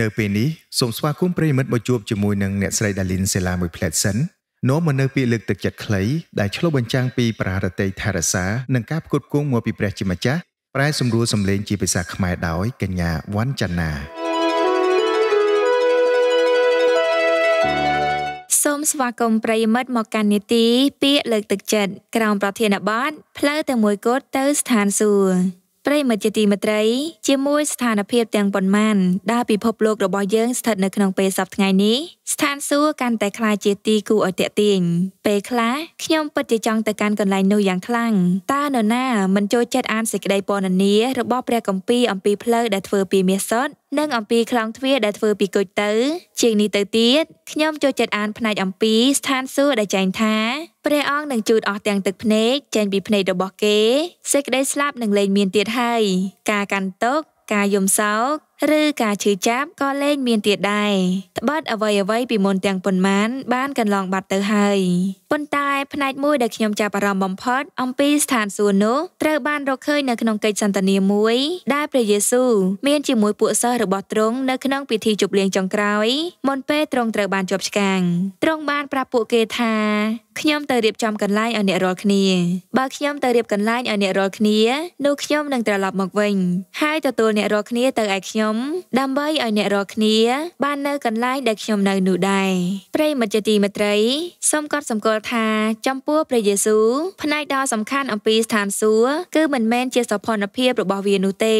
នៅពេលនេះសូមស្វាគមន៍ប្រិយមិត្តមកជួបជាមួយនឹងអ្នកស្រីដាលីនសេឡាមួយផ្លែតសិននោមមកនៅពីលើកទឹកចិត្តខ្លីដែលឆ្លុះបញ្ចាំងពីប្រារតីថារសានិងការផ្គត់ផ្គង់មកពីព្រះជាម្ចាស់ប្រែសម្រួលសម្លេងជាភាសាខ្មែរដោយកញ្ញាវណ្ណចន្ទាសូមស្វាគមន៍ប្រិយមិត្តមកកាន់នីតិពាក្យលើកទឹកចិត្តក្រោមប្រធានបទផ្លូវតែមួយគត់ទៅស្ថានសួគ៌ប្រិមិត្តជាទីមេត្រី ជាមួយស្ថានភាពទាំងប៉ុន្មានដែលពិភពលោករបស់យើងស្ថិតនៅក្នុងពេលសប្តាហ៍ថ្ងៃនេះស្ថានសួគ៌កាន់តែខ្លាចជាទីគួរឲ្យតាក់ទាញពេលខ្លះខ្ញុំពិតជាចង់ទៅកាន់កន្លែងនោះយ៉ាងខ្លាំងតើនរណាមិនចូលចិត្តអានសេចក្តីពណ៌នានារបស់ព្រះគម្ពីរអំពីផ្លូវដែលធ្វើពីមាសសុទ្ធនិងអំពីខ្លងទ្វារដែលធ្វើពីគុជទៅ ជាងនេះទៅទៀតខ្ញុំចូលចិត្តអានផ្នែកអំពីស្ថានសួគ៌ដែលចែងថាព្រះអង្គនឹងជូតអស់ទាំងទឹកភ្នែកចេញពីភ្នែករបស់គេសេចក្តីស្លាប់នឹងលែងមានទៀតហើយការកាន់ទុកការយំសោកឬការឈឺចាប់ក៏លែងមានទៀតដែរត្បិតអ្វីអ្វីពីមុនទាំងប៉ុន្មានបានកន្លងបាត់ទៅហើយប៉ុន្តែ ផ្នែកមួយដែលខ្ញុំចាប់អារម្មណ៍បំផុតអំពីស្ថានសួគ៌នោះត្រូវបានរកឃើញនៅក្នុងកិច្ចសន្ទនាមួយដែលព្រះយេស៊ូវមានជាមួយពួកសិស្សរបស់ទ្រង់នៅក្នុងពិធីជប់លៀងចុងក្រោយមុនពេលទ្រង់ត្រូវបានជាប់ឆ្កាំងទ្រង់បានប្រាប់ពួកគេថាខ្ញុំទៅរៀបចំកន្លែងឲ្យអ្នករាល់គ្នា បើខ្ញុំទៅរៀបកន្លែងឲ្យអ្នករាល់គ្នានោះខ្ញុំនឹងត្រឡប់មកវិញ ហើយទទួលអ្នករាល់គ្នាទៅឯខ្ញុំខ្ញុំដើម្បីឲ្យអ្នករាល់គ្នាបាននៅកន្លែងដែលខ្ញុំនៅនោះដែរប្រិយមិត្តជាទីមេត្រីសូមកត់សម្គាល់ថាចំពោះព្រះយេស៊ូវផ្នែកដ៏សំខាន់អំពីស្ថានសួគ៌គឺមិនមែនជាសោភ័ណភាពរបស់វានោះទេ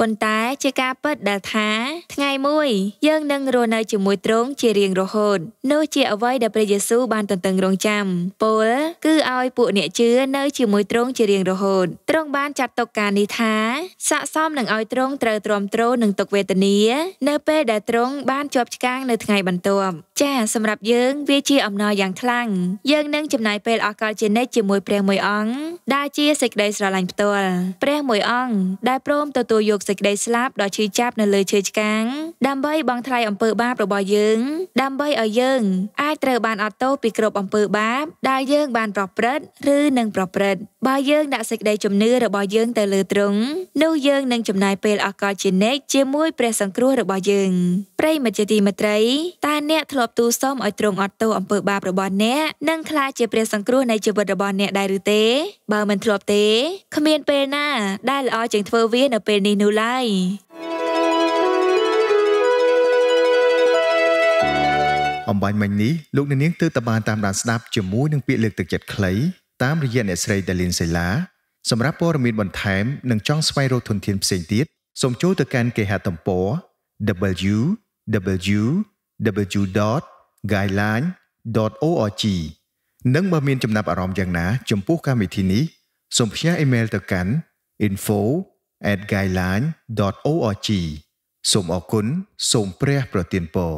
ប៉ុន្តែជាការពិតដែលថាថ្ងៃមួយយើងនឹងរស់នៅជាមួយទ្រង់ជារៀងរហូតនោះជាអ្វីដែលព្រះយេស៊ូវបានទន្ទឹងរង់ចាំពលគឺឲ្យពួកអ្នកជឿនៅជាមួយទ្រង់ជារៀងរហូតទ្រង់បានចាត់ទុកការនេះថាស័ក្តិសមនឹងឲ្យទ្រង់ត្រូវទ្រាំទ្រនឹងទុក្ខវេទនានៅ ពេលដែលទ្រង់បានជាប់ឆ្កាងនៅថ្ងៃ បន្ទាប់ចាសម្រាប់យើង វាជាអំណរយ៉ាងខ្លាំងយើងនឹងចំណាយពេលអស់កលជានិច្ចជាមួយព្រះមួយអង្គដែលជាសេចក្តីស្រឡាញ់ផ្ទាល់ព្រះមួយអង្គដែលព្រមទទួលយកសេចក្តីស្លាប់ដ៏ឈឺចាប់នៅលើឈើឆ្កាង ដើម្បីបង់ថ្លៃអំពើបាបរបស់យើង ដើម្បីឲ្យយើងអាចត្រូវបានអត់ទោសពីគ្រប់អំពើបាបដែលយើង បានប្រព្រឹត្តឬនឹងប្រព្រឹត្តបើយើង ដាក់សេចក្តីជំនឿរបស់យើងទៅលើទ្រង់នោះយើងនឹងចំណាយពេលអស់កលជានិច្ចជាមួយជាមួយព្រះសង្គ្រោះរបស់យើងប្រិយមិត្តជាទីមេត្រីតើអ្នកធ្លាប់ទូសុំឲ្យទ្រង់អត់ទោសអំពើ បាបរបស់អ្នកនិងក្លាយជាព្រះសង្គ្រោះនៃជីវិតរបស់អ្នកដែរឬទេ បើមិនធ្លាប់ទេគ្មានពេលណា ដែលល្អជាងធ្វើវានៅពេលនេះនោះឡើយអំបញ្ញមិញនេះលោកអ្នកនាងទើបតបានតាមដានស្ដាប់ជាមួយនឹងពាក្យលើកទឹកចិត្តខ្លីតាមរយៈអ្នកស្រីដាលីនសេឡា សម្រាប់ព័ត៌មានបន្ថែម និងចង់ស្វែងរកធនធានផ្សេងទៀតសូមចូលទៅកាន់គេហទំព័រ www.guideline.org និងបើមានចំណាប់អារម្មណ៍យ៉ាងណាចំពោះកម្មវិធីនេះសូមផ្ញើអ៊ីមែលទៅកាន់ info@guideline.org សូមអរគុណសូមព្រះ ប្រទានពរ